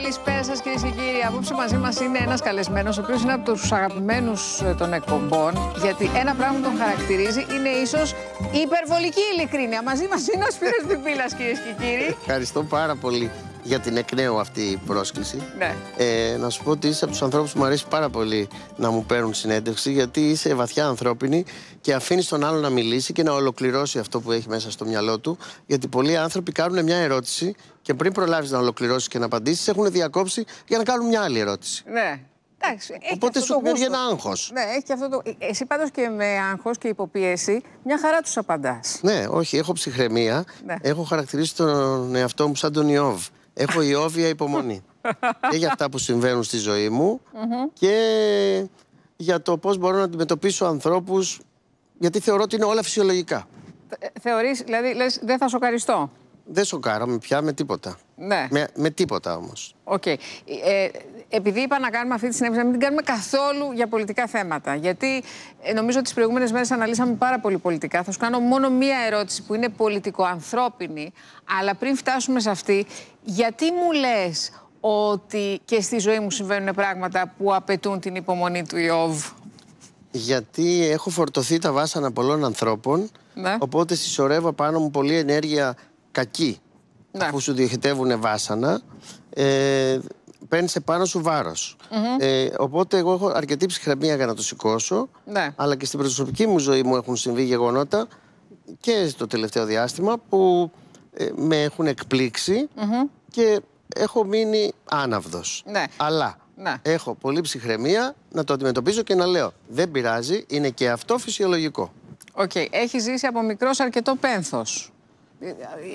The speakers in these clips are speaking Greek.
Καλησπέρα σα, κυρίες και κύριοι. Απόψε μαζί μας είναι ένας καλεσμένος, ο οποίος είναι από τους αγαπημένους ε, των εκπομπών. Γιατί ένα πράγμα τον χαρακτηρίζει είναι ίσως η υπερβολική ειλικρίνεια. Μαζί μας είναι ο Σπύρος Πιπίλας, κυρίες και κύριοι. Ευχαριστώ πάρα πολύ για την εκ νέου αυτή η πρόσκληση. Ναι. Ε, να σου πω ότι είσαι από τους ανθρώπους που μου αρέσει πάρα πολύ να μου παίρνουν συνέντευξη, γιατί είσαι βαθιά ανθρώπινη και αφήνεις τον άλλο να μιλήσει και να ολοκληρώσει αυτό που έχει μέσα στο μυαλό του. Γιατί πολλοί άνθρωποι κάνουν μια ερώτηση και πριν προλάβεις να ολοκληρώσεις και να απαντήσεις, έχουν διακόψει για να κάνουν μια άλλη ερώτηση. Ναι. Εντάξει, Οπότε σου δημιουργεί ένα άγχος. Ναι, έχει αυτό το. Ε, εσύ πάντως και με άγχος και υποπίεση, μια χαρά τους απαντάς. Ναι, όχι, έχω ψυχραιμία. Ναι. Έχω χαρακτηρίσει τον εαυτό μου σαν τον Ιώβ. Έχω η όβια υπομονή. και για αυτά που συμβαίνουν στη ζωή μου και για το πώς μπορώ να αντιμετωπίσω ανθρώπους, γιατί θεωρώ ότι είναι όλα φυσιολογικά. Ε, θεωρείς, δηλαδή, λες, δεν θα σοκαριστώ. Δεν σοκάρομαι πια με τίποτα. Ναι. Με, με τίποτα όμως. Οκ. Okay. Ε, επειδή είπα να κάνουμε αυτή τη συνέντευξη, να μην την κάνουμε καθόλου για πολιτικά θέματα. Γιατί ε, νομίζω ότι τις προηγούμενες μέρες αναλύσαμε πάρα πολύ πολιτικά. Θα σου κάνω μόνο μία ερώτηση που είναι πολιτικο πολιτικο-ανθρώπινη, Αλλά πριν φτάσουμε σε αυτή, γιατί μου λες ότι και στη ζωή μου συμβαίνουν πράγματα που απαιτούν την υπομονή του Ιώβ. Γιατί έχω φορτωθεί τα βάσανα πολλών ανθρώπων, ναι. οπότε συσσωρεύω πάνω μου πολλή ενέργεια κακή, ναι. που σου διοχετεύουν βάσανα. Ε, παίρνεις επάνω σου βαρο Ε, οπότε εγώ έχω αρκετή ψυχραιμία για να το σηκώσω. Ναι. Αλλά και στην προσωπική μου ζωή μου έχουν συμβεί γεγονότα και στο τελευταίο διάστημα που ε, με έχουν και έχω μείνει άναυδος. Ναι. Αλλά ναι. έχω πολύ ψυχραιμία να το αντιμετωπίζω και να λέω δεν πειράζει, είναι και αυτό φυσιολογικό. Οκ. Okay. Έχει ζήσει από μικρός αρκετό πένθος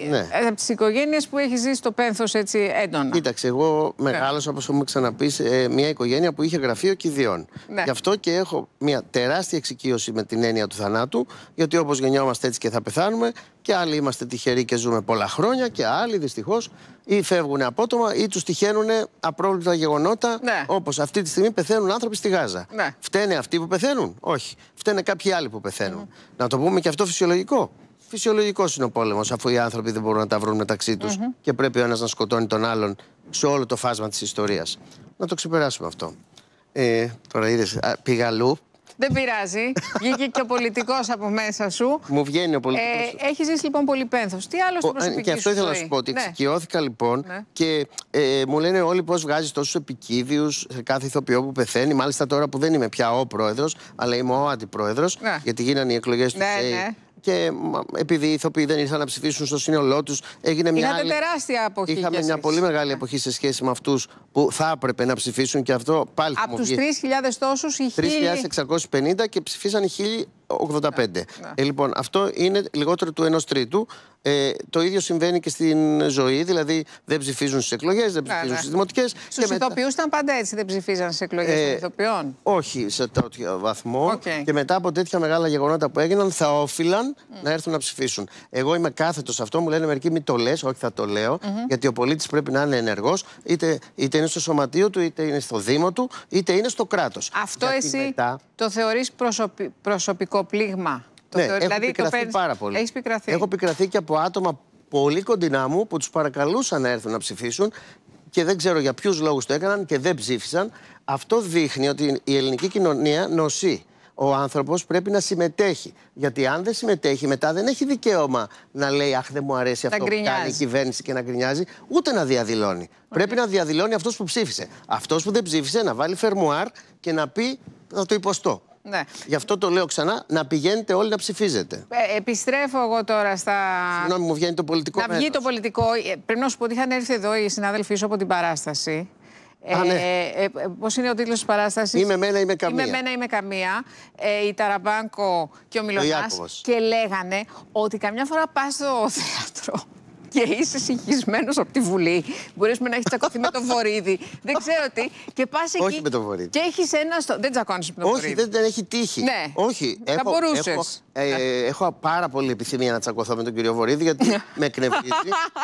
ναι. Ε, από τις οικογένειες που έχεις ζήσει το πένθος έτσι έντονα. Κοίταξε, εγώ μεγάλωσα, όπω έχουμε ξαναπεί, σε μια οικογένεια που είχε γραφείο κηδιών. Ναι. Γι' αυτό και έχω μια τεράστια εξοικείωση με την έννοια του θανάτου, γιατί όπως γεννιόμαστε έτσι και θα πεθάνουμε, και άλλοι είμαστε τυχεροί και ζούμε πολλά χρόνια, και άλλοι δυστυχώς ή φεύγουν απότομα ή τους τυχαίνουν απρόβλητα γεγονότα. Ναι. Όπως αυτή τη στιγμή πεθαίνουν άνθρωποι στη Γάζα. Ναι. Φταίνε αυτοί που πεθαίνουν, όχι. Φταίνε κάποιοι άλλοι που πεθαίνουν. Να το πούμε και αυτό φυσιολογικό φυσιολογικός είναι ο πόλεμος, αφού οι άνθρωποι δεν μπορούν να τα βρουν μεταξύ τους mm και πρέπει ο ένας να σκοτώνει τον άλλον σε όλο το φάσμα της ιστορίας. Να το ξεπεράσουμε αυτό. Ε, τώρα είδες, πήγα αλλού. Δεν πειράζει. Βγήκε και ο πολιτικός από μέσα σου. Μου βγαίνει ο πολιτικός. Ε, έχεις ζήσει λοιπόν πολύ πένθος. Τι άλλο στην προσωπική ε, Και αυτό ήθελα να σου πω. Ότι ναι. εξοικειώθηκα λοιπόν ναι. και ε, μου λένε όλοι πώς βγάζεις τόσους επικίδιου σε κάθε ηθοποιό που πεθαίνει. Μάλιστα τώρα που δεν είμαι πια ο πρόεδρος, αλλά είμαι ο αντιπρόεδρος, ναι. γιατί γίνανε οι εκλογές του ναι, και επειδή οι ηθοποιοί δεν ήρθαν να ψηφίσουν στο σύνολό τους, έγινε μια. άλλη... τεράστια αποχή. Είχαμε μια πολύ μεγάλη εποχή σε σχέση με αυτούς που θα έπρεπε να ψηφίσουν και αυτό πάλι. Από του 3.000 τόσους, οι 3.650 και ψηφίσαν οι 85. Ναι, ναι, Ε, λοιπόν, αυτό είναι λιγότερο του 1 τρίτου. Ε, το ίδιο συμβαίνει και στην ζωή. Δηλαδή, δεν ψηφίζουν στις εκλογές, δεν ναι, ψηφίζουν ναι, ναι. στις δημοτικές. Στους μετά... ήταν πάντα έτσι, δεν ψηφίζαν στις εκλογές των ε, ηθοποιών. Όχι σε τέτοιο βαθμό. Και μετά από τέτοια μεγάλα γεγονότα που έγιναν, θα όφυλαν mm. να έρθουν να ψηφίσουν. Εγώ είμαι κάθετος σε αυτό. Μου λένε μερικοί, μην το λες. Όχι, θα το λέω. Γιατί ο πολίτης πρέπει να είναι ενεργός, είτε, είτε είναι στο σωματείο του, είτε είναι στο Δήμο του, είτε είναι στο κράτος. Αυτό γιατί εσύ το θεωρείς προσωπικό πλήγμα. Το ναι, δηλαδή, πικραθεί το πάρα πολύ. Έχεις πικραθεί. Έχω πικραθεί και από άτομα πολύ κοντινά μου που τους παρακαλούσαν να έρθουν να ψηφίσουν και δεν ξέρω για ποιους λόγους το έκαναν και δεν ψήφισαν. Αυτό δείχνει ότι η ελληνική κοινωνία νοσεί. Ο άνθρωπος πρέπει να συμμετέχει. Γιατί αν δεν συμμετέχει, μετά δεν έχει δικαίωμα να λέει Αχ, δεν μου αρέσει αυτό που κάνει η κυβέρνηση και να γκρινιάζει, ούτε να διαδηλώνει. Πρέπει να διαδηλώνει αυτός που ψήφισε. Αυτός που δεν ψήφισε να βάλει φερμουάρ και να πει Θα το υποστώ. Ναι. Γι' αυτό το λέω ξανά, να πηγαίνετε όλοι να ψηφίζετε. Ε, επιστρέφω εγώ τώρα στα. Συγγνώμη, μου βγαίνει το πολιτικό. Να βγει το πολιτικό. Ε, πρέπει να σου πω ότι είχαν έρθει εδώ οι συνάδελφοί σου από την παράσταση. Ναι. ε, ε Πώς είναι ο τίτλος της παράστασης. Είμαι μένα, είμαι καμία. Είμαι μένα, είμαι καμία. Ε, η Ταραμπάνκο και ο Μιλονά. Και λέγανε ότι καμιά φορά πας στο θέατρο και είσαι συγχυσμένος από τη Βουλή. Μπορείς να έχεις τσακωθεί με το βορίδι. δεν ξέρω τι. Και πας εκεί. Όχι με το βορίδι. Και έχεις ένα. Δεν τσακώνεις με το βορίδι. Όχι, δεν, έχει τύχει. Ναι. Όχι. Θα έχω, μπορούσες. Έχω, ε, έχω πάρα πολύ επιθυμία να τσακωθώ με τον κύριο Βορίδη, γιατί ναι. με εκνευρίζει.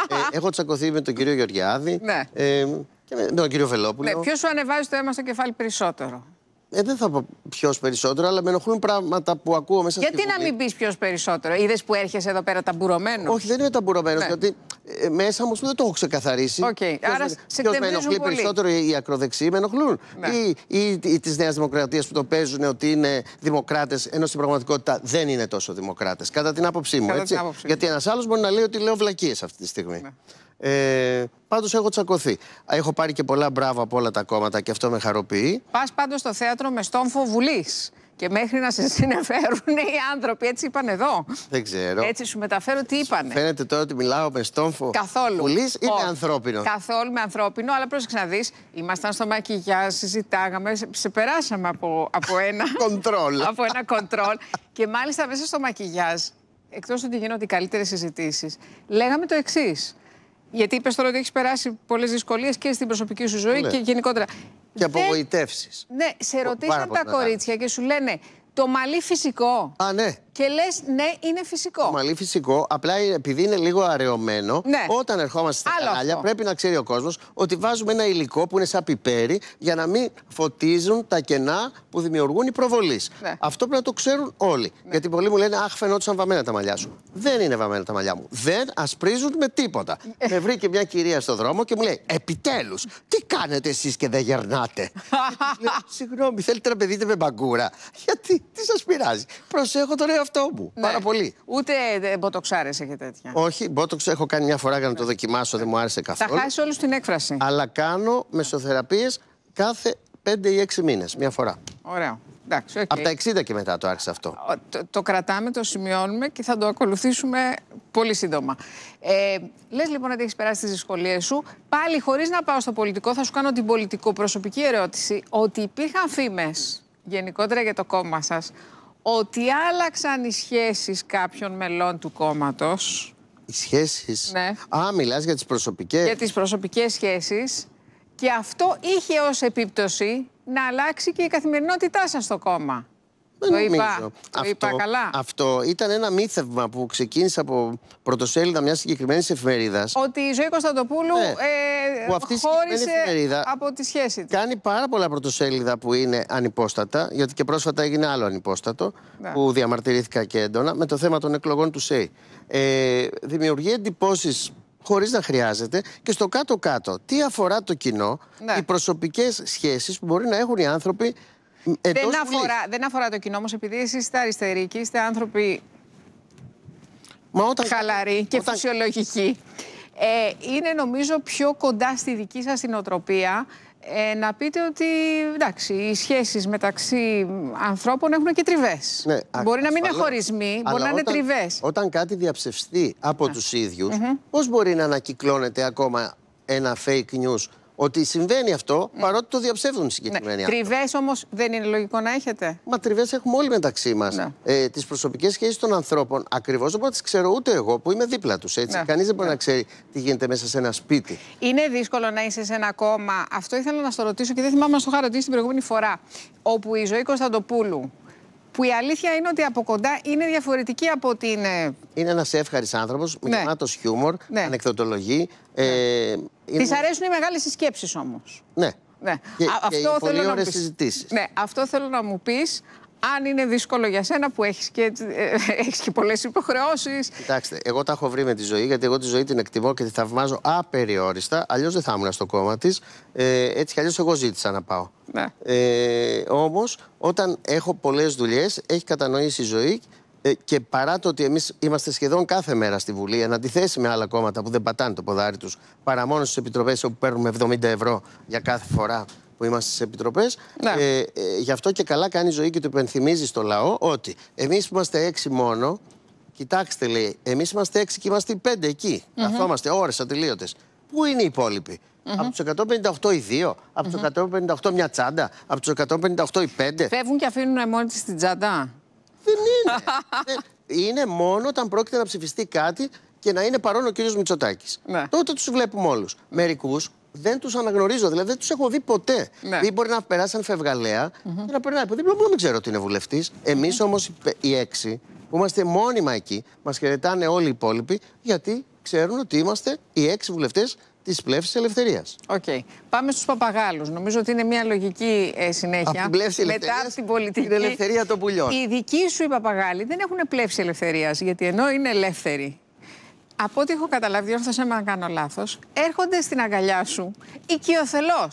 Ε, έχω τσακωθεί με τον κύριο Γεωργιάδη. Ναι. Ε, και με τον κύριο Βελόπουλο. Ναι, ποιος σου ανεβάζει το αίμα στο κεφάλι περισσότερο. Ε, δεν θα πω ποιος περισσότερο, αλλά με ενοχλούν πράγματα που ακούω μέσα Γιατί να μην πεις ποιος περισσότερο, είδες που έρχεσαι εδώ πέρα ταμπουρωμένος. Όχι, δεν είμαι ταμπουρωμένος, ναι. γιατί ε, μέσα μου δεν το έχω ξεκαθαρίσει. Okay. Ποιος, Άρα ποιος σε ποιος με ενοχλεί περισσότερο οι, ακροδεξιοί, με ενοχλούν. Ναι. Ή, ή, ή τη Νέα Δημοκρατία που το παίζουν ότι είναι δημοκράτες, ενώ στην πραγματικότητα δεν είναι τόσο δημοκράτες. Κατά την άποψή μου. έτσι. γιατί ένας άλλος μπορεί να λέει ότι λέω βλακίες αυτή τη στιγμή. Ναι. Ε, Πάντως έχω τσακωθεί. Έχω πάρει και πολλά μπράβο από όλα τα κόμματα και αυτό με χαροποιεί. Πας πάντως στο θέατρο με στόμφο βουλής. Και μέχρι να σε συνεφέρουν οι άνθρωποι, έτσι είπαν εδώ. Δεν ξέρω. Έτσι σου μεταφέρω τι είπανε. Φαίνεται τώρα ότι μιλάω με στόμφο. Καθόλου. Πουλή ή με ανθρώπινο. Καθόλου με ανθρώπινο, αλλά πρόσεξε να δεις. Ήμασταν στο μακιγιά, συζητάγαμε, ξεπεράσαμε από, από ένα. Κοντρόλ. από ένα κοντρόλ. και μάλιστα μέσα στο μακιγιάζ, εκτός ότι γίνονται οι καλύτερες συζητήσεις, λέγαμε το εξής. Γιατί είπες τώρα ότι έχεις περάσει πολλές δυσκολίες και στην προσωπική σου ζωή ναι. και γενικότερα. Και απογοητεύσεις. Ναι, σε ρωτήσαν τα κορίτσια και σου λένε το μαλλί φυσικό. Α, ναι και λες, ναι, είναι φυσικό. μαλλί φυσικό. Απλά επειδή είναι λίγο αραιωμένο, ναι. όταν ερχόμαστε στα Άλλο κανάλια, πρέπει να ξέρει ο κόσμος ότι βάζουμε ένα υλικό που είναι σαν πιπέρι για να μην φωτίζουν τα κενά που δημιουργούν οι προβολείς. Ναι. Αυτό πρέπει να το ξέρουν όλοι. Ναι. Γιατί πολλοί μου λένε, Αχ, φαινόντουσαν βαμμένα τα μαλλιά σου. Δεν είναι βαμμένα τα μαλλιά μου. Δεν ασπρίζουν με τίποτα. Ε. με βρήκε μια κυρία στο δρόμο και μου λέει, Επιτέλους, τι κάνετε εσείς και δεν γερνάτε. Συγγνώμη, θέλετε να παιδείτε με μπαγκούρα. Γιατί, τι σας πειράζει. Προσέχω τώρα αυτό μου. Ναι. Πάρα πολύ. Ούτε ε, μποτοξάρες και τέτοια. Όχι, μποτοξ έχω κάνει μια φορά για να το δοκιμάσω, δεν μου άρεσε καθόλου. Θα χάσει όλους την έκφραση. Αλλά κάνω μεσοθεραπείες κάθε 5 ή 6 μήνες, μια φορά. Ωραίο. Εντάξει, okay. Από τα 60 και μετά το άρχισε αυτό. Το, κρατάμε, το σημειώνουμε και θα το ακολουθήσουμε πολύ σύντομα. Ε, Λες λοιπόν ότι έχεις περάσει τις δυσκολίες σου. Πάλι χωρίς να πάω στο πολιτικό, θα σου κάνω την πολιτικοπροσωπική ερώτηση. Ότι υπήρχαν φήμες γενικότερα για το κόμμα σας ότι άλλαξαν οι σχέσεις κάποιων μελών του κόμματος. Οι σχέσεις. Ναι. Α, μιλάς για τις προσωπικές. Για τις προσωπικές σχέσεις. Και αυτό είχε ως επίπτωση να αλλάξει και η καθημερινότητά σας στο κόμμα. Δεν το Είπα, αυτό, είπα καλά. Αυτό ήταν ένα μύθευμα που ξεκίνησε από πρωτοσέλιδα μιας συγκεκριμένης εφημερίδας. Ότι η ζωή Κωνσταντοπούλου ναι, ε, χώρισε από τη σχέση της. Κάνει πάρα πολλά πρωτοσέλιδα που είναι ανυπόστατα, γιατί και πρόσφατα έγινε άλλο ανυπόστατο, ναι. που διαμαρτυρήθηκα και έντονα, με το θέμα των εκλογών του ΣΕΙ. Ε, δημιουργεί εντυπώσεις χωρίς να χρειάζεται και στο κάτω-κάτω τι αφορά το κοινό, ναι. οι προσωπικές σχέσεις που μπορεί να έχουν οι άνθρωποι δεν, αφορά, δεν αφορά το κοινό όμω, επειδή εσείς είστε αριστεροί και είστε άνθρωποι Μα όταν... χαλαροί και όταν... φυσιολογικοί. Ε, είναι νομίζω πιο κοντά στη δική σας συνοτροπία ε, να πείτε ότι εντάξει, οι σχέσεις μεταξύ ανθρώπων έχουν και τριβές. Ναι, μπορεί να μην είναι χωρισμοί, μπορεί να είναι όταν, τριβές. Όταν κάτι διαψευστεί από του τους ίδιους, πώς μπορεί να ανακυκλώνεται ακόμα ένα fake news ότι συμβαίνει αυτό παρότι το διαψεύδουν οι συγκεκριμένοι ναι. άνθρωποι. Τριβές όμως δεν είναι λογικό να έχετε. Μα τριβές έχουμε όλοι μεταξύ μας. Ναι. Ε, τις προσωπικές σχέσεις των ανθρώπων, ακριβώς όπως τις ξέρω ούτε εγώ που είμαι δίπλα τους. Ναι. Κανείς δεν μπορεί ναι. να ξέρει τι γίνεται μέσα σε ένα σπίτι. Είναι δύσκολο να είσαι σε ένα κόμμα. Αυτό ήθελα να στο ρωτήσω και δεν θυμάμαι να στο είχα την προηγούμενη φορά. Όπου η ζωή Κωνσταντοπούλου που η αλήθεια είναι ότι από κοντά είναι διαφορετική από την... είναι. ένας ένα άνθρωπος, άνθρωπο, ναι. γεμάτος χιούμορ, ναι. ανεκδοτολογεί. Ναι. Ε, Τη αρέσουν οι μεγάλες συσκέψει όμως. Ναι. Ναι. Και, αυτό οι θέλω να μου Ναι, αυτό θέλω να μου πεις αν είναι δύσκολο για σένα που έχεις και, ε, έχεις πολλές υποχρεώσεις. Κοιτάξτε, εγώ τα έχω βρει με τη ζωή, γιατί εγώ τη ζωή την εκτιμώ και τη θαυμάζω απεριόριστα, αλλιώς δεν θα ήμουν στο κόμμα της. Ε, έτσι κι αλλιώς εγώ ζήτησα να πάω. Ναι. Ε, όμως, όταν έχω πολλές δουλειές, έχει κατανοήσει η ζωή ε, και παρά το ότι εμείς είμαστε σχεδόν κάθε μέρα στη Βουλή, εν αντιθέσει με άλλα κόμματα που δεν πατάνε το ποδάρι τους, παρά μόνο στις επιτροπές όπου παίρνουμε 70 ευρώ για κάθε φορά που είμαστε στι επιτροπές. Ναι. Ε, ε, γι' αυτό και καλά κάνει η ζωή και το υπενθυμίζει στο λαό ότι εμείς που είμαστε έξι μόνο, κοιτάξτε λέει, εμείς είμαστε έξι και είμαστε πέντε εκεί. Mm-hmm. Καθόμαστε ώρες ατελείωτες. Πού είναι οι υπόλοιποι, Mm-hmm. Από τους 158 οι δύο, από τους 158 μια τσάντα, από τους 158 οι πέντε. Φεύγουν και αφήνουν μόνοι τη την τσάντα. Δεν είναι. Ε, είναι μόνο όταν πρόκειται να ψηφιστεί κάτι και να είναι παρόν ο κ. Μητσοτάκης. Ναι. Τότε τους βλέπουμε όλους. Μερικούς δεν τους αναγνωρίζω. Δηλαδή δεν τους έχω δει ποτέ. Ναι. μπορεί να περάσαν φευγαλέα mm -hmm. και να περνάει από δίπλα μου, δεν ξέρω ότι είναι βουλευτής. Εμείς όμως οι έξι που είμαστε μόνιμα εκεί, μας χαιρετάνε όλοι οι υπόλοιποι, γιατί ξέρουν ότι είμαστε οι έξι βουλευτές της πλεύσης ελευθερίας. Οκ. Okay. Πάμε στους παπαγάλους. Νομίζω ότι είναι μια λογική ε, συνέχεια. Από την πλεύση Μετά την πολιτική. Την ελευθερία των πουλιών. Οι δικοί σου οι παπαγάλοι δεν έχουν πλεύση ελευθερίας, γιατί ενώ είναι ελεύθεροι από ό,τι έχω καταλάβει, διόρθωσε με αν κάνω λάθος, έρχονται στην αγκαλιά σου οικειοθελώ.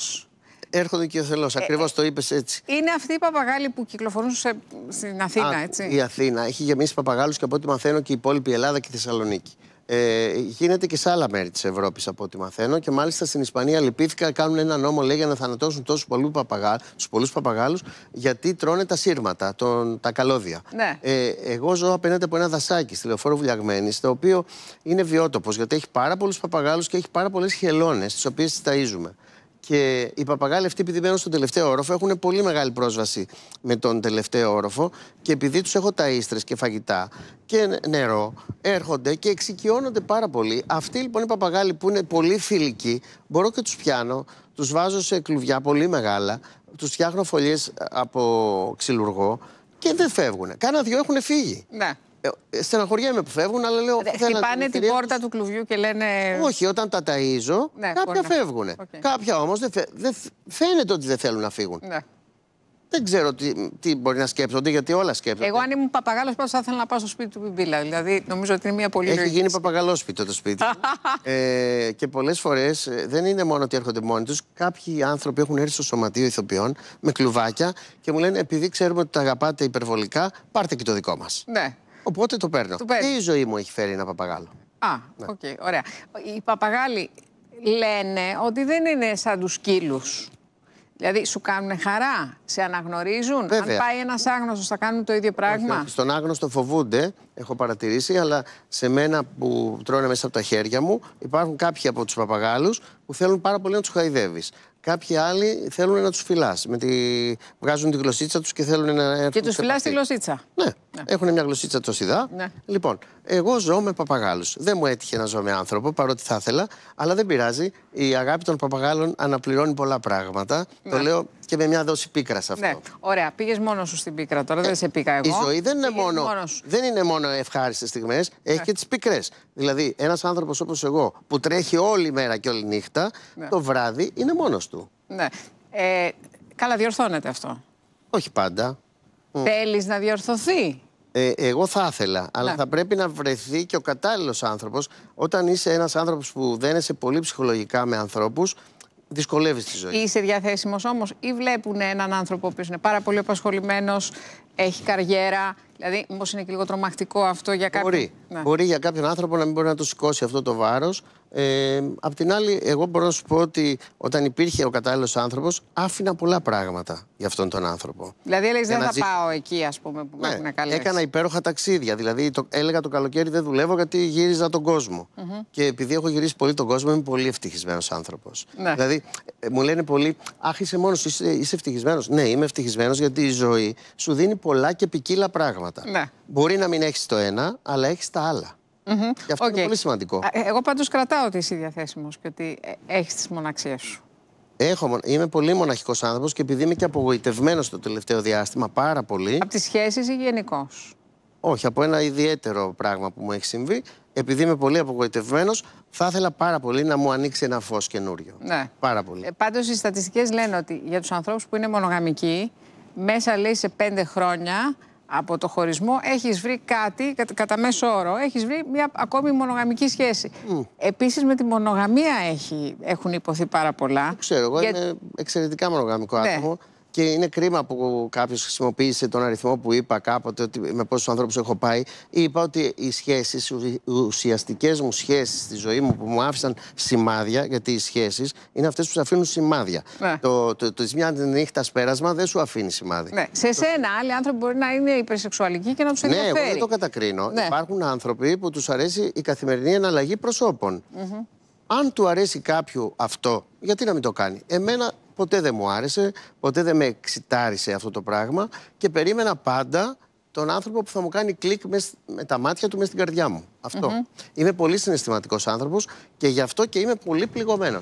Έρχονται οικειοθελώ, ε, ακριβώς ε, το είπες έτσι. Είναι αυτοί οι παπαγάλοι που κυκλοφορούν σε, στην Αθήνα, Α, έτσι. Η Αθήνα έχει γεμίσει παπαγάλους και από ό,τι μαθαίνω και η υπόλοιπη Ελλάδα και η Θεσσαλονίκη. Ε, γίνεται και σε άλλα μέρη της Ευρώπης, από ό,τι μαθαίνω. Και μάλιστα στην Ισπανία λυπήθηκαν, κάνουν ένα νόμο λέει, για να θανατώσουν τόσους πολλούς παπαγάλου, πολλούς παπαγάλους, γιατί τρώνε τα σύρματα, τον, τα καλώδια. Ναι. Ε, εγώ ζω απέναντι από ένα δασάκι στη λεωφόρο Βουλιαγμένη, το οποίο είναι βιότοπος, γιατί έχει πάρα πολλούς παπαγάλους και έχει πάρα πολλές χελώνες, τις οποίες ταΐζουμε. Και οι παπαγάλοι αυτοί, επειδή μένουν στον τελευταίο όροφο, έχουν πολύ μεγάλη πρόσβαση με τον τελευταίο όροφο. Και επειδή τους έχω τα ταστρε και φαγητά και νερό, έρχονται και εξοικειώνονται πάρα πολύ. Αυτοί λοιπόν οι παπαγάλοι που είναι πολύ φιλικοί, μπορώ και τους πιάνω, τους βάζω σε κλουβιά πολύ μεγάλα, τους φτιάχνω φωλιές από ξυλουργό και δεν φεύγουν. Κάνα δυο έχουν φύγει. Ναι. Ε, στεναχωριέμαι που φεύγουν, αλλά λέω. Χτυπάνε την πόρτα τους κλουβιού και λένε. Όχι, όταν τα ταΐζω, ναι, κάποια φεύγουν. Okay. Κάποια όμως δεν... φαίνεται ότι δεν θέλουν να φύγουν. Ναι. Δεν ξέρω τι, τι μπορεί να σκέπτονται, γιατί όλα σκέπτονται. Εγώ, αν ήμουν παπαγάλος, πάντω θα ήθελα να πάω στο σπίτι του Μπιμπίλα. Δηλαδή, νομίζω ότι είναι μια πολύ. Έχει γίνει παπαγαλός σπίτι το σπίτι. ε, και πολλές φορές ε, δεν είναι μόνο ότι έρχονται μόνοι τους. Κάποιοι άνθρωποι έχουν έρθει στο σωματείο ηθοποιών με κλουβάκια και μου λένε: Επειδή ξέρουμε ότι τα αγαπάτε υπερβολικά, πάρτε και το δικό μας. Ναι. Οπότε το παίρνω. Τι η ζωή μου έχει φέρει ένα παπαγάλο. Α, ναι. οκ, ωραία. Οι παπαγάλοι λένε ότι δεν είναι σαν τους σκύλους. Δηλαδή, σου κάνουν χαρά, σε αναγνωρίζουν. Βέβαια. Αν πάει ένας άγνωστος, θα κάνουν το ίδιο πράγμα. στον άγνωστο φοβούνται, έχω παρατηρήσει, αλλά σε μένα που τρώνε μέσα από τα χέρια μου, υπάρχουν κάποιοι από τους παπαγάλους που θέλουν πάρα πολύ να τους χαϊδεύεις. Κάποιοι άλλοι θέλουν να τους φυλάς. Τη... Βγάζουν τη γλωσσίτσα τους και θέλουν να. Και τους φυλάς τη γλωσσίτσα. Ναι. ναι. Έχουν μια γλωσσίτσα το Ναι. Λοιπόν, εγώ ζω με παπαγάλους. Δεν μου έτυχε να ζω με άνθρωπο, παρότι θα ήθελα, αλλά δεν πειράζει. Η αγάπη των παπαγάλων αναπληρώνει πολλά πράγματα. Το ναι. λέω και με μια δόση πίκρα σε ναι, αυτό. Ναι. Ωραία, πήγες μόνος σου στην πίκρα τώρα, ε, δεν σε πήκα εγώ. Η ζωή δεν είναι, μόνο, μόνος. δεν είναι μόνο ευχάριστες στιγμές, έχει ναι. και τις πικρέ. Δηλαδή, ένας άνθρωπος όπως εγώ που τρέχει όλη μέρα και όλη νύχτα, ναι. το βράδυ είναι μόνος του. Ναι. Ε, καλά, διορθώνεται αυτό. Όχι πάντα. Θέλεις να διορθωθεί. Ε, εγώ θα ήθελα, αλλά ναι. θα πρέπει να βρεθεί και ο κατάλληλος άνθρωπος. Όταν είσαι ένας άνθρωπος που δένεσαι πολύ ψυχολογικά με ανθρώπους, δυσκολεύεις τη ζωή. Είσαι διαθέσιμος όμως, ή βλέπουν έναν άνθρωπο που είναι πάρα πολύ απασχολημένος, έχει καριέρα. Δηλαδή, μήπως είναι και λίγο τρομακτικό αυτό για κάποιον. Μπορεί. Ναι. μπορεί για κάποιον άνθρωπο να μην μπορεί να το σηκώσει αυτό το βάρος, ε, απ' την άλλη, εγώ μπορώ να σου πω ότι όταν υπήρχε ο κατάλληλος άνθρωπος, άφηνα πολλά πράγματα για αυτόν τον άνθρωπο. Δηλαδή, έλεγες δεν θα πάω εκεί, ας πούμε, που ναι, πρέπει καλέσει. Έκανα υπέροχα ταξίδια. Δηλαδή, το, έλεγα το καλοκαίρι δεν δουλεύω γιατί γύριζα τον κοσμο Και επειδή έχω γυρίσει πολύ τον κόσμο, είμαι πολύ ευτυχισμένος άνθρωπος. Ναι. Δηλαδή, ε, μου λένε πολλοί, Αχ, είσαι μόνος, είσαι, είσαι ευτυχισμένος. Ναι, είμαι ευτυχισμένος γιατί η ζωή σου δίνει πολλά και ποικίλα πράγματα. Ναι. Μπορεί να μην έχεις το ένα, αλλά έχεις τα άλλα. Mm -hmm. Και αυτό είναι πολύ σημαντικό. Ε, εγώ πάντως κρατάω ότι είσαι διαθέσιμος και ότι ε, έχεις τις μοναξίες σου. Έχω, είμαι πολύ μοναχικός άνθρωπος και επειδή είμαι και απογοητευμένος το τελευταίο διάστημα πάρα πολύ. Από τις σχέσεις ή γενικώς. Όχι, από ένα ιδιαίτερο πράγμα που μου έχει συμβεί. Επειδή είμαι πολύ απογοητευμένος, θα ήθελα πάρα πολύ να μου ανοίξει ένα φως καινούριο. Ναι. Πάρα πολύ. Ε, Πάντως, οι στατιστικές λένε ότι για τους ανθρώπους που είναι μονογαμικοί, μέσα λέει σε πέντε χρόνια από το χωρισμό έχεις βρει κάτι, κατά μέσο όρο, έχεις βρει μια ακόμη μονογαμική σχέση. Mm. Επίσης με τη μονογαμία έχει, έχουν υποθεί πάρα πολλά. Δεν ξέρω, εγώ είμαι εξαιρετικά μονογαμικό ναι. άτομο. Και είναι κρίμα που κάποιος χρησιμοποίησε τον αριθμό που είπα κάποτε, ότι με πόσους ανθρώπους έχω πάει. Είπα ότι οι σχέσεις, οι ουσιαστικές μου σχέσεις στη ζωή μου που μου άφησαν σημάδια, γιατί οι σχέσεις είναι αυτές που σου αφήνουν σημάδια. Ναι. Το, το, το, μια νύχτα πέρασμα δεν σου αφήνει σημάδι. Ναι. Σε σένα, άλλοι άνθρωποι μπορεί να είναι υπερσεξουαλικοί και να τους ενδιαφέρει. Ναι, εγώ δεν το κατακρίνω. Ναι. Υπάρχουν άνθρωποι που τους αρέσει η καθημερινή εναλλαγή προσώπων. Mm Αν του αρέσει κάποιο αυτό, γιατί να μην το κάνει. Εμένα ποτέ δεν μου άρεσε, ποτέ δεν με εξητάρισε αυτό το πράγμα και περίμενα πάντα τον άνθρωπο που θα μου κάνει κλικ μες, τα μάτια του, μες στην καρδιά μου. Αυτό. Mm-hmm. Είμαι πολύ συναισθηματικός άνθρωπος και γι' αυτό και είμαι πολύ πληγωμένος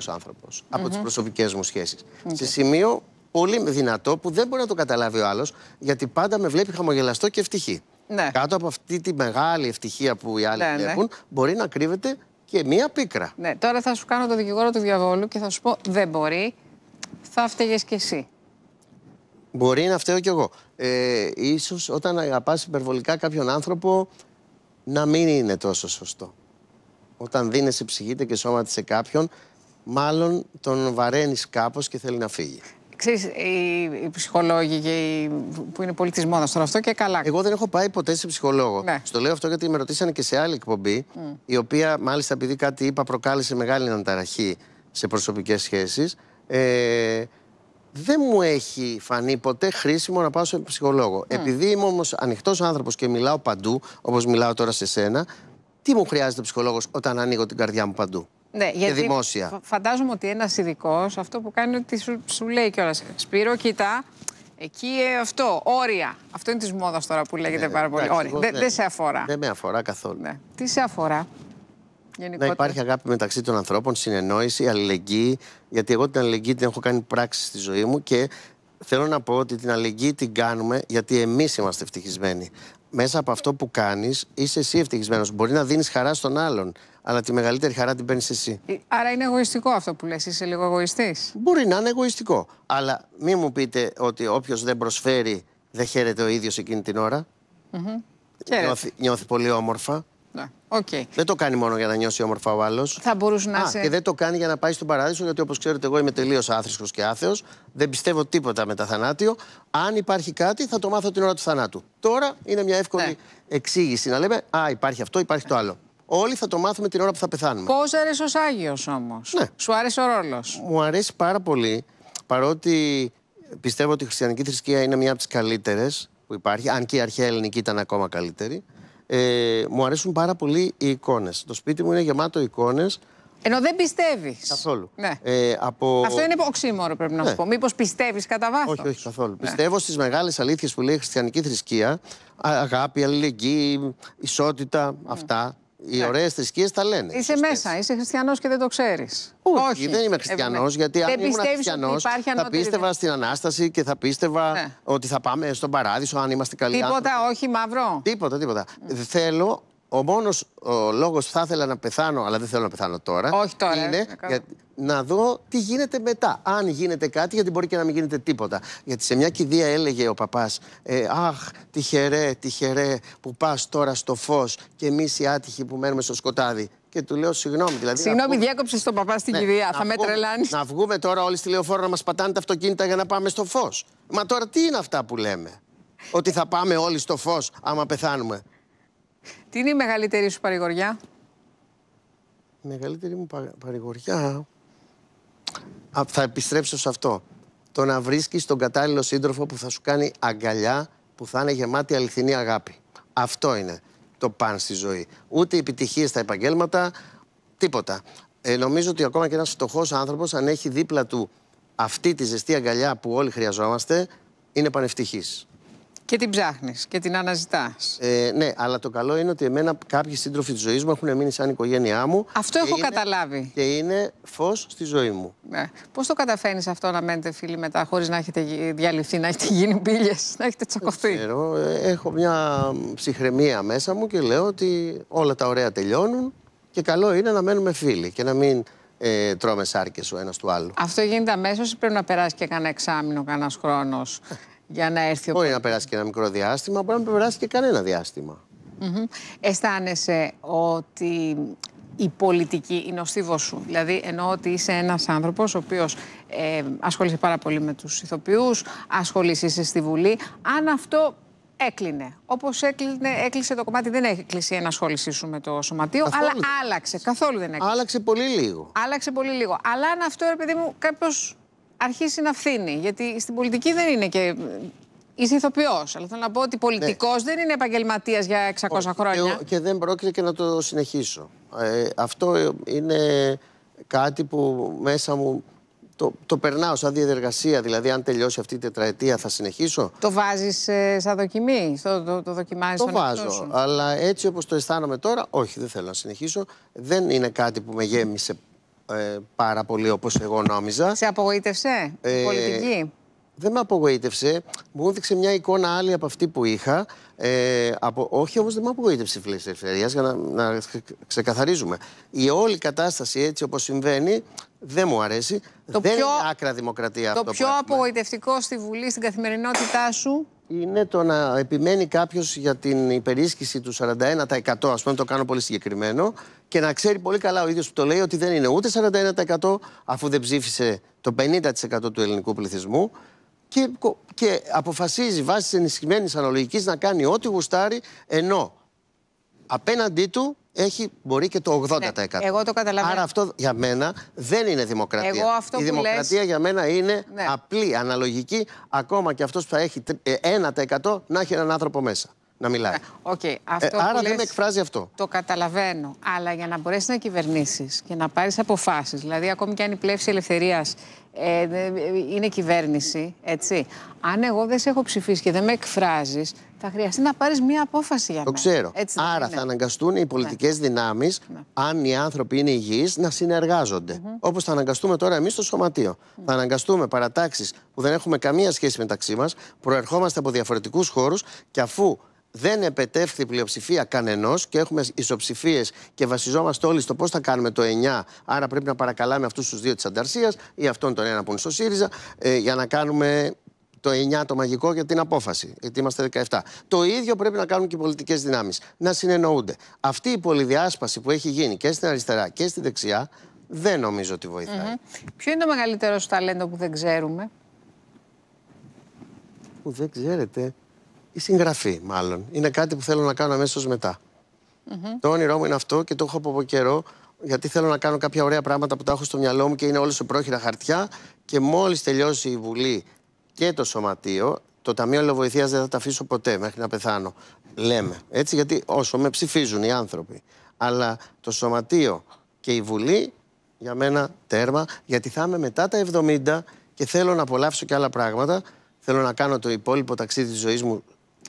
από τις προσωπικές μου σχέσεις. Σε σημείο πολύ δυνατό που δεν μπορεί να το καταλάβει ο άλλος, γιατί πάντα με βλέπει χαμογελαστό και ευτυχή. Ναι. Κάτω από αυτή τη μεγάλη ευτυχία που οι άλλοι ναι, βλέπουν, ναι. μπορεί να κρύβεται και μία πίκρα. Ναι, τώρα θα σου κάνω το δικηγόρο του διαβόλου και θα σου πω δεν μπορεί θα φταίγε κι εσύ. Μπορεί να φταίω κι εγώ. Ε, ίσως όταν αγαπάς υπερβολικά κάποιον άνθρωπο να μην είναι τόσο σωστό. Όταν δίνεσαι ψυχή και σώμα σε κάποιον, μάλλον τον βαραίνεις κάπως και θέλει να φύγει. Ξέρεις, οι, οι ψυχολόγοι και οι, που είναι πολιτισμόνα τώρα αυτό και καλά. Εγώ δεν έχω πάει ποτέ σε ψυχολόγο. Ναι. Στο λέω αυτό γιατί με ρωτήσανε και σε άλλη εκπομπή, η οποία μάλιστα επειδή κάτι είπα προκάλεσε μεγάλη αναταραχή σε προσωπικές σχέσεις. Ε, δεν μου έχει φανεί ποτέ χρήσιμο να πάω σε ψυχολόγο. Ναι. Επειδή είμαι όμως ανοιχτός άνθρωπος και μιλάω παντού, όπως μιλάω τώρα σε σένα, τι μου χρειάζεται ψυχολόγος όταν ανοίγω την καρδιά μου παντού. Ναι, και δημόσια. Φαντάζομαι ότι ένας ειδικός αυτό που κάνει ότι σου, σου λέει κιόλας. Σπύρο, κοιτά, Εκεί ε, αυτό, όρια. Αυτό είναι της μόδας τώρα που λέγεται ναι, πάρα πολύ. Όρια. Δεν δε σε αφορά. Δεν με αφορά καθόλου. Ναι. Τι σε αφορά, γενικότερα. Να υπάρχει αγάπη μεταξύ των ανθρώπων, συνεννόηση, αλληλεγγύη, γιατί εγώ την αλληλεγγύη την έχω κάνει πράξη στη ζωή μου και θέλω να πω ότι την αλληλεγγύη την κάνουμε γιατί εμείς είμαστε ευτυχισμένοι. Μέσα από αυτό που κάνεις, είσαι εσύ ευτυχισμένος. Μπορεί να δίνεις χαρά στον άλλον, αλλά τη μεγαλύτερη χαρά την παίρνεις εσύ. Ε, άρα είναι εγωιστικό αυτό που λες, είσαι λίγο εγωιστής. Μπορεί να είναι εγωιστικό. Αλλά μην μου πείτε ότι όποιος δεν προσφέρει δεν χαίρεται ο ίδιος εκείνη την ώρα. Mm -hmm. νιώθει, νιώθει πολύ όμορφα. Okay. Δεν το κάνει μόνο για να νιώσει όμορφα ο άλλος. Θα μπορούσε να Α, Και δεν το κάνει για να πάει στον παράδεισο, γιατί όπως ξέρετε, εγώ είμαι τελείως άθρησκος και άθεος. Δεν πιστεύω τίποτα με τα θανάτιο. Αν υπάρχει κάτι, θα το μάθω την ώρα του θανάτου. Τώρα είναι μια εύκολη ναι. εξήγηση να λέμε Α, υπάρχει αυτό, υπάρχει το άλλο. Όλοι θα το μάθουμε την ώρα που θα πεθάνουμε. Πώς αρέσει ως Άγιος όμως. Ναι. Σου άρεσε ο ρόλος. Μου αρέσει πάρα πολύ, παρότι πιστεύω ότι η χριστιανική θρησκεία είναι μια από τις καλύτερες που υπάρχει, αν και η αρχαία ελληνική ήταν ακόμα καλύτερη ε, μου αρέσουν πάρα πολύ οι εικόνες. Το σπίτι μου είναι γεμάτο εικόνες. Ενώ δεν πιστεύεις. Καθόλου. Ναι. Ε, από... Αυτό είναι οξύμορο, πρέπει να σου ναι. πω. Μήπως πιστεύεις κατά βάθος. Όχι, όχι καθόλου. Ναι. Πιστεύω στις μεγάλες αλήθειες που λέει η χριστιανική θρησκεία. Αγάπη, αλληλεγγύη, ισότητα, αυτά. Οι ναι. ωραίες θρησκείες τα λένε. Είσαι μέσα, είσαι χριστιανός και δεν το ξέρεις. Όχι, δεν είμαι χριστιανός, ε, γιατί αν ήμουν χριστιανό θα πίστευα στην ανάσταση και θα πίστευα ναι. ότι θα πάμε στον παράδεισο αν είμαστε καλοί. Τίποτα, όχι μαύρο. Τίποτα, τίποτα. Θέλω ο μόνος λόγο που θα ήθελα να πεθάνω, αλλά δεν θέλω να πεθάνω τώρα. Όχι τώρα. Είναι να, για, να δω τι γίνεται μετά. Αν γίνεται κάτι, γιατί μπορεί και να μην γίνεται τίποτα. Γιατί σε μια κηδεία έλεγε ο παπάς, ε, Αχ, τυχερέ, τυχερέ που πας τώρα στο φως και εμείς οι άτυχοι που μένουμε στο σκοτάδι. Και του λέω συγγνώμη. Δηλαδή, συγγνώμη, βγούμε... διάκοψε τον παπά στην ναι, κηδεία. Θα με τρελάνεις. Να βγούμε τώρα όλοι στη λεωφόρο να μας πατάνε τα αυτοκίνητα για να πάμε στο φως. Μα τώρα τι είναι αυτά που λέμε. Ότι θα πάμε όλοι στο φως άμα πεθάνουμε. Τι είναι η μεγαλύτερη σου παρηγοριά? Η μεγαλύτερη μου παρηγοριά... θα επιστρέψω σε αυτό. Το να βρίσκεις τον κατάλληλο σύντροφο που θα σου κάνει αγκαλιά που θα είναι γεμάτη αληθινή αγάπη. Αυτό είναι το παν στη ζωή. Ούτε επιτυχίες στα επαγγέλματα, τίποτα. Ε, νομίζω ότι ακόμα και ένας φτωχός άνθρωπος αν έχει δίπλα του αυτή τη ζεστή αγκαλιά που όλοι χρειαζόμαστε, είναι πανευτυχής. Και την ψάχνεις και την αναζητάς. Ε, ναι, αλλά το καλό είναι ότι εμένα κάποιοι σύντροφοι της ζωής μου έχουν μείνει σαν οικογένειά μου. Αυτό έχω καταλάβει. Και είναι φως στη ζωή μου. Ναι. Πώς το καταφέρνεις αυτό να μένετε φίλοι μετά, χωρίς να έχετε διαλυθεί, να έχετε γίνει πύλε, να έχετε τσακωθεί. Δεν ξέρω. Ε, έχω μια ψυχραιμία μέσα μου και λέω ότι όλα τα ωραία τελειώνουν και καλό είναι να μένουμε φίλοι και να μην ε, τρώμε σάρκες ο ένας του άλλου. Αυτό γίνεται αμέσως ή πρέπει να περάσει και κανένα εξάμεινο, κανένας χρόνος. για να έρθει Μπορεί να περάσει και ένα μικρό διάστημα, μπορεί να περάσει και κανένα διάστημα. Mm -hmm. Αισθάνεσαι ότι η πολιτική είναι ο στίβος σου. Δηλαδή, εννοώ ότι είσαι ένας άνθρωπος ο οποίος ε, ασχολείσαι πάρα πολύ με τους ηθοποιούς ασχολείσαι στη Βουλή. Αν αυτό έκλεινε. Όπως έκλεισε το κομμάτι, δεν έχει κλείσει η ενασχόλησή σου με το σωματείο, αλλά άλλαξε. Καθόλου δεν έκλεισε. Άλλαξε πολύ λίγο. Άλλαξε πολύ λίγο. Αλλά αν αυτό, επειδή μου, κάποιο αρχίσει να φθίνει, Γιατί στην πολιτική δεν είναι και. Ε, είσαι ηθοποιός. Αλλά θέλω να πω ότι πολιτικός ναι. δεν είναι επαγγελματίας για 600 χρόνια. Και, και δεν πρόκειται και να το συνεχίσω. Ε, αυτό είναι κάτι που μέσα μου το, το περνάω σαν διαδεργασία. Δηλαδή, αν τελειώσει αυτή η τετραετία, θα συνεχίσω. Το βάζεις ε, σαν δοκιμή, στο, το, το δοκιμάζεις Το βάζω. Αλλά έτσι όπως το αισθάνομαι τώρα, όχι, δεν θέλω να συνεχίσω. Δεν είναι κάτι που με γέμισε ε, πάρα πολύ όπως εγώ νόμιζα. Σε απογοήτευσε η ε, πολιτική. Δεν με απογοήτευσε. Μου έδειξε μια εικόνα άλλη από αυτή που είχα. Ε, από... Όχι όμως δεν με απογοήτευσε η της ελευθερίας, για να, να ξεκαθαρίζουμε. Η όλη κατάσταση έτσι όπως συμβαίνει δεν μου αρέσει. Το δεν πιο... είναι άκρα δημοκρατία το αυτό. Το πιο απογοητευτικό στη Βουλή, στην καθημερινότητά σου. Είναι το να επιμένει κάποιος για την υπερίσκηση του 41%. Ας πούμε, το κάνω πολύ συγκεκριμένο και να ξέρει πολύ καλά ο ίδιος που το λέει ότι δεν είναι ούτε 41% αφού δεν ψήφισε το 50% του ελληνικού πληθυσμού και, αποφασίζει βάσει της ενισχυμένης αναλογικής να κάνει ό,τι γουστάρει ενώ απέναντί του έχει μπορεί και το 80%. Ναι, εγώ το καταλαβαίνω. Άρα αυτό για μένα δεν είναι δημοκρατία. Η δημοκρατία για μένα είναι ναι. απλή, αναλογική. Ακόμα και αυτός που θα έχει 1% ε, να έχει έναν άνθρωπο μέσα να μιλάει. Okay, ε, αυτό ε, άρα δεν με εκφράζει αυτό. Το καταλαβαίνω. Αλλά για να μπορέσεις να κυβερνήσεις και να πάρεις αποφάσεις, δηλαδή ακόμη και αν η πλεύση ελευθερίας ε, ε, είναι κυβέρνηση, έτσι. Αν εγώ δεν σε έχω ψηφίσει και δεν με εκφράζεις, θα χρειαστεί να πάρεις μία απόφαση για μένα. Το ξέρω. άρα είναι. θα αναγκαστούν οι πολιτικές ναι. δυνάμεις, ναι. αν οι άνθρωποι είναι υγιείς, να συνεργάζονται. Mm -hmm. Όπως θα αναγκαστούμε τώρα εμείς στο σωματείο. Mm Θα αναγκαστούμε παρατάξεις που δεν έχουμε καμία σχέση μεταξύ μας, προερχόμαστε από διαφορετικούς χώρους και αφού δεν επετεύχθη πλειοψηφία κανενός και έχουμε ισοψηφίες και βασιζόμαστε όλοι στο πώς θα κάνουμε το 9. Άρα πρέπει να παρακαλάμε αυτούς τους δύο της ανταρσίας ή αυτόν τον ένα που είναι στο ΣΥΡΙΖΑ ε, για να κάνουμε το 9 το μαγικό για την απόφαση. Γιατί είμαστε 17. Το ίδιο πρέπει να κάνουν και οι πολιτικές δυνάμεις. Να συνεννοούνται. Αυτή η πολυδιάσπαση που έχει γίνει και στην αριστερά και στη δεξιά δεν νομίζω ότι βοηθάει. Ποιο είναι το μεγαλύτερο σου ταλέντο που δεν ξέρουμε. Που δεν ξέρετε η συγγραφή μάλλον. Είναι κάτι που θέλω να κάνω αμέσως μετά. Mm-hmm. Το όνειρό μου είναι αυτό και το έχω από, καιρό, γιατί θέλω να κάνω κάποια ωραία πράγματα που τα έχω στο μυαλό μου και είναι όλες σε πρόχειρα χαρτιά. Και μόλις τελειώσει η Βουλή και το Σωματείο, το Ταμείο Λοβοηθεία δεν θα τα αφήσω ποτέ μέχρι να πεθάνω. Λέμε. Έτσι, γιατί όσο με ψηφίζουν οι άνθρωποι. Αλλά το Σωματείο και η Βουλή για μένα τέρμα, γιατί θα είμαι μετά τα 70 και θέλω να απολαύσω και άλλα πράγματα. Θέλω να κάνω το υπόλοιπο ταξίδι της ζωής μου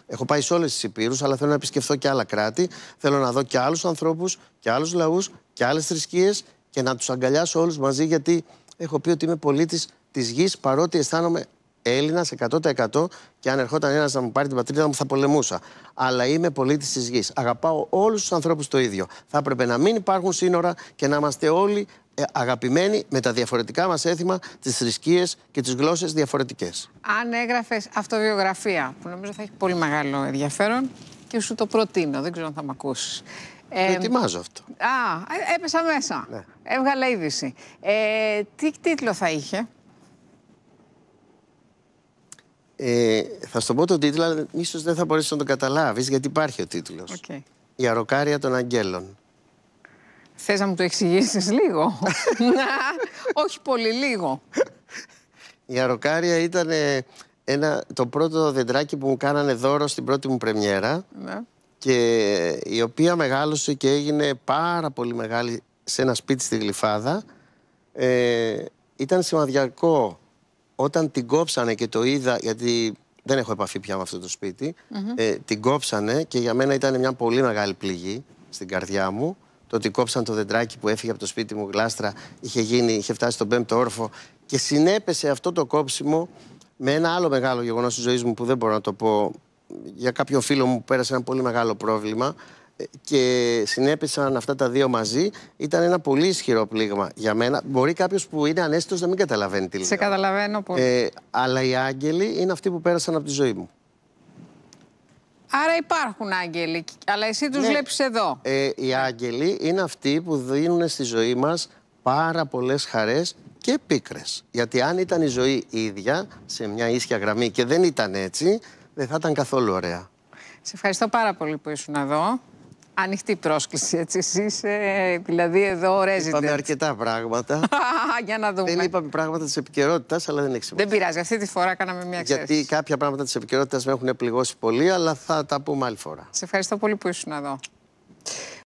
Έχω πάει σε όλες τις Υπήρους, αλλά θέλω να επισκεφθώ και άλλα κράτη. Θέλω να δω και άλλους ανθρώπους και άλλους λαούς και άλλες θρησκείες και να τους αγκαλιάσω όλους μαζί, γιατί έχω πει ότι είμαι πολίτης της γης, παρότι αισθάνομαι Έλληνας 100% και αν ερχόταν ένας να μου πάρει την πατρίδα μου θα πολεμούσα. Αλλά είμαι πολίτης της γης. Αγαπάω όλους τους ανθρώπους το ίδιο. Θα έπρεπε να μην υπάρχουν σύνορα και να είμαστε όλοι ε, αγαπημένοι με τα διαφορετικά μας έθιμα, τις θρησκείες και τις γλώσσες διαφορετικές. Αν έγραφες αυτοβιογραφία, που νομίζω θα έχει πολύ μεγάλο ενδιαφέρον και σου το προτείνω, δεν ξέρω αν θα με ακούσει. Ε, ετοιμάζω αυτό. Α, ε, έπεσα μέσα. Ναι. Έβγαλα είδηση. Ε, τι τίτλο θα είχε. Ε, θα σου το πω τον τίτλο, αλλά ίσως δεν θα μπορέσεις να τον καταλάβεις γιατί υπάρχει ο τίτλος. Η Αροκάρια των Αγγέλων. Θες να μου το εξηγήσεις λίγο. όχι πολύ, λίγο. Η Αροκάρια ήταν ε, ένα, το πρώτο δεντράκι που μου κάνανε δώρο στην πρώτη μου πρεμιέρα. Ναι. Και ε, η οποία μεγάλωσε και έγινε πάρα πολύ μεγάλη σε ένα σπίτι στη Γλυφάδα. ήταν σημαδιακό όταν την κόψανε και το είδα, γιατί δεν έχω επαφή πια με αυτό το σπίτι, mm την κόψανε και για μένα ήταν μια πολύ μεγάλη πληγή στην καρδιά μου. Το ότι κόψαν το δεντράκι που έφυγε από το σπίτι μου γλάστρα, είχε, γίνει, είχε φτάσει στον πέμπτο όρφο και συνέπεσε αυτό το κόψιμο με ένα άλλο μεγάλο γεγονός της ζωής μου που δεν μπορώ να το πω για κάποιο φίλο μου που πέρασε ένα πολύ μεγάλο πρόβλημα και συνέπεσαν αυτά τα δύο μαζί, ήταν ένα πολύ ισχυρό πλήγμα για μένα. Μπορεί κάποιος που είναι ανέστητος να μην καταλαβαίνει τι λέω. Σε καταλαβαίνω πολύ. Ε, αλλά οι άγγελοι είναι αυτοί που πέρασαν από τη ζωή μου. Άρα υπάρχουν άγγελοι, αλλά εσύ τους ναι. βλέπεις εδώ. Ε, οι άγγελοι είναι αυτοί που δίνουν στη ζωή μας πάρα πολλές χαρές και πίκρες. Γιατί αν ήταν η ζωή ίδια, σε μια ίσια γραμμή και δεν ήταν έτσι, δεν θα ήταν καθόλου ωραία. Σε ευχαριστώ πάρα πολύ που ήσουν εδώ. Ανοιχτή πρόσκληση, έτσι. Εσείς, ε, δηλαδή, εδώ ρέζετε. Είπαμε αρκετά πράγματα. Για να δούμε. Δεν είπαμε πράγματα της επικαιρότητας, αλλά δεν έχει σημασία. Δεν πειράζει. Αυτή τη φορά κάναμε μια εξαίρεση. Γιατί κάποια πράγματα της επικαιρότητας με έχουν πληγώσει πολύ, αλλά θα τα πούμε άλλη φορά. Σε ευχαριστώ πολύ που ήσουν εδώ.